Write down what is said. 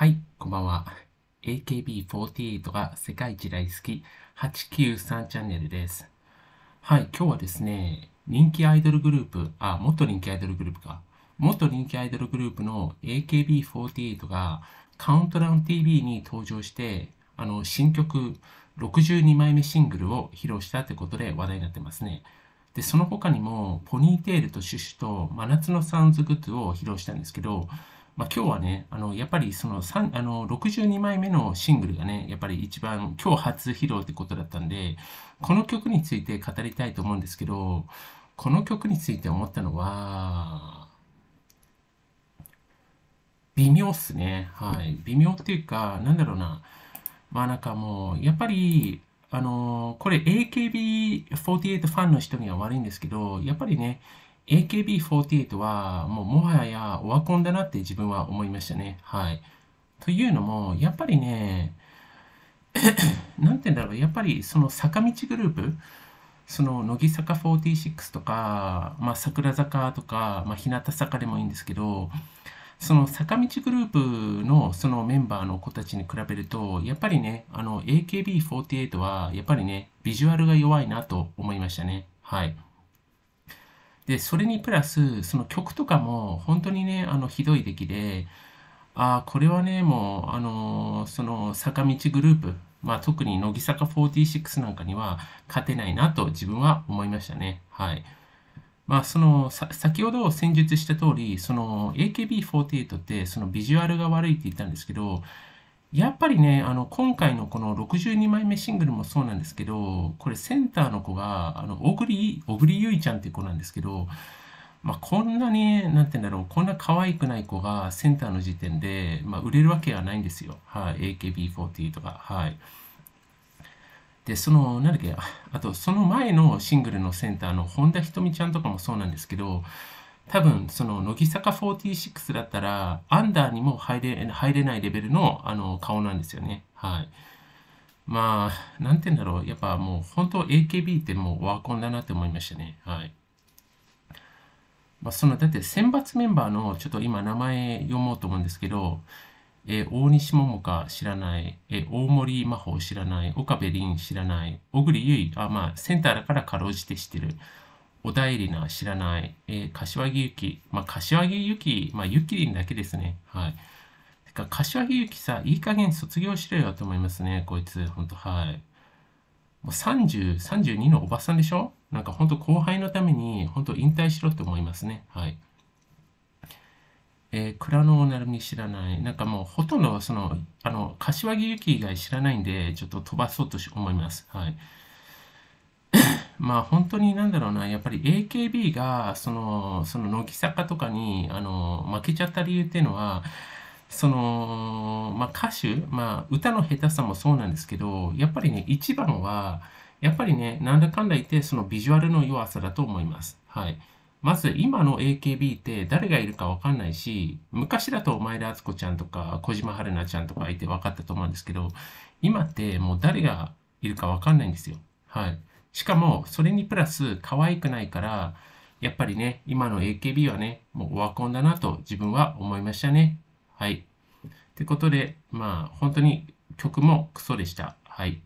はい、こんばんは。AKB48 が世界一大好き893チャンネルです。はい、今日はですね、人気アイドルグループ、あ、元人気アイドルグループか。元人気アイドルグループの AKB48 がカウントダウン TV に登場して、あの、新曲62枚目シングルを披露したってことで話題になってますね。で、その他にも、ポニーテールとシュシュと真夏のサウンズグッズを披露したんですけど、まあ、今日はね、あのやっぱりそのあの62枚目のシングルがね、やっぱり一番今日初披露ってことだったんで、この曲について語りたいと思うんですけど、この曲について思ったのは、微妙っすね。はい。微妙っていうか、なんだろうな。まあなんかもう、やっぱり、あのこれ AKB48 ファンの人には悪いんですけど、やっぱりね、AKB48 はもうもはやオワコンだなって自分は思いましたね。はい。というのも、やっぱりね、なんて言うんだろう、やっぱりその坂道グループ、その乃木坂46とか、まあ、桜坂とか、まあ、日向坂でもいいんですけど、その坂道グループのそのメンバーの子たちに比べると、やっぱりね、あの AKB48 はやっぱりね、ビジュアルが弱いなと思いましたね。はい。で、それにプラス、その曲とかも本当にね、あの、ひどい出来で、ああ、これはね、もう、あのーその坂道グループ、まあ、特に乃木坂46なんかには勝てないなと自分は思いましたね。はい。まあ、そのさ先ほど戦術した通りその AKB48 ってそのビジュアルが悪いって言ったんですけどやっぱりね、あの、今回のこの62枚目シングルもそうなんですけど、これセンターの子が、あの、小栗、小栗ゆいちゃんっていう子なんですけど、まあ、こんなに、なんて言うんだろう、こんな可愛くない子がセンターの時点で、まあ、売れるわけはないんですよ。はい、AKB48 とか、はい。で、その、なんだっけ、あと、その前のシングルのセンターの本田ひとみちゃんとかもそうなんですけど、多分、その、乃木坂46だったら、アンダーにも入れ、入れないレベルの、あの、顔なんですよね。はい。まあ、なんて言うんだろう。やっぱもう、本当 AKB ってもうワーコンだなって思いましたね。はい。まあ、その、だって選抜メンバーの、ちょっと今名前読もうと思うんですけど、えー、大西桃香知らない、えー、大森真帆知らない、岡部凛知らない、小栗結衣、あ、まあ、センターだからかろうじて知ってる。おだいりな知らない、えー、柏木由紀、まあ、柏木由紀、まあ、ゆきりんだけですね。はい。てか、柏木由紀さ、いい加減卒業しろよと思いますね、こいつ。ほんと、はい。もう30、32のおばさんでしょなんかほんと後輩のために、ほんと引退しろって思いますね。はい。えー、倉野をなるみ知らない。なんかもうほとんどその、あの、柏木由紀以外知らないんで、ちょっと飛ばそうと思います。はい。まあ本当になんだろうな、やっぱり AKB が、その、その乃木坂とかに、あの、負けちゃった理由っていうのは、その、まあ歌手、まあ歌の下手さもそうなんですけど、やっぱりね、一番は、やっぱりね、なんだかんだ言って、そのビジュアルの弱さだと思います。はい。まず今の AKB って誰がいるかわかんないし、昔だと前田敦子ちゃんとか小島春菜ちゃんとかいて分かったと思うんですけど、今ってもう誰がいるかわかんないんですよ。はい。しかも、それにプラス可愛くないから、やっぱりね、今の AKB はね、もうオワコンだなと自分は思いましたね。はい。ってことで、まあ、本当に曲もクソでした。はい。